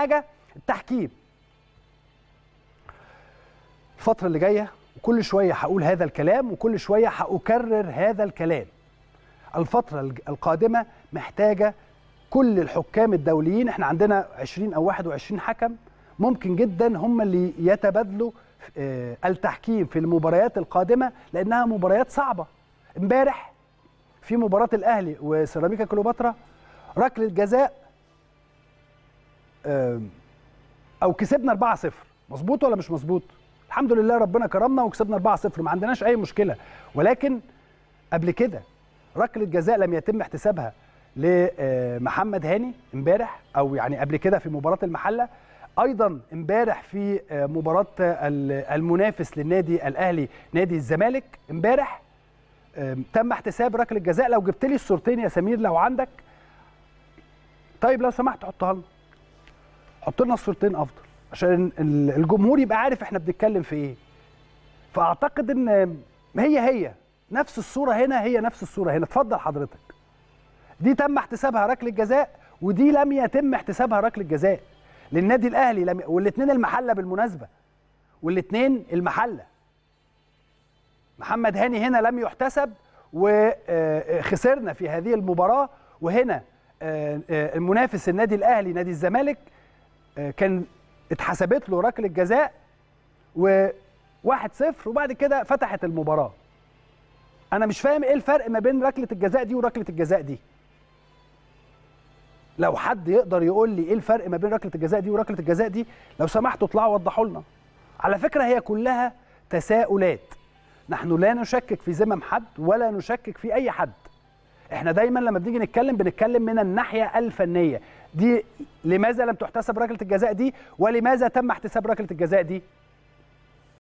حاجه التحكيم الفتره اللي جايه وكل شويه هقول هذا الكلام وكل شويه هأكرر هذا الكلام الفتره القادمه محتاجه كل الحكام الدوليين احنا عندنا 20 او 21 حكم ممكن جدا هم اللي يتبادلوا آه، التحكيم في المباريات القادمه لانها مباريات صعبه امبارح في مباراه الاهلي وسيراميكا كليوباترا ركله جزاء او كسبنا 4-0 مظبوط ولا مش مظبوط الحمد لله ربنا كرمنا وكسبنا 4-0 ما عندناش اي مشكله ولكن قبل كده ركله جزاء لم يتم احتسابها لمحمد هاني امبارح او يعني قبل كده في مباراه المحله ايضا امبارح في آه، مباراه المنافس للنادي الاهلي نادي الزمالك امبارح تم احتساب ركله جزاء لو جبت لي الصورتين يا سمير لو عندك طيب لو سمحت حطها لنا حط لنا الصورتين افضل عشان الجمهور يبقى عارف احنا بنتكلم في ايه فاعتقد ان هي هي نفس الصوره هنا هي نفس الصوره هنا اتفضل حضرتك دي تم احتسابها ركله جزاء ودي لم يتم احتسابها ركله جزاء للنادي الاهلي لم... والاثنين المحله بالمناسبه والاثنين المحله محمد هاني هنا لم يحتسب وخسرنا آه، آه، في هذه المباراه وهنا آه، المنافس النادي الاهلي نادي الزمالك كان اتحسبت له ركله جزاء و1-0 وبعد كده فتحت المباراه انا مش فاهم ايه الفرق ما بين ركله الجزاء دي وركله الجزاء دي لو حد يقدر يقول لي ايه الفرق ما بين ركله الجزاء دي وركله الجزاء دي لو سمحتوا اطلعوا وضحوا لنا على فكره هي كلها تساؤلات نحن لا نشكك في ذمم حد ولا نشكك في اي حد احنا دايما لما بنيجي نتكلم بنتكلم من الناحيه الفنيه دي لماذا لم تحتسب ركله الجزاء دي ولماذا تم احتساب ركله الجزاء دي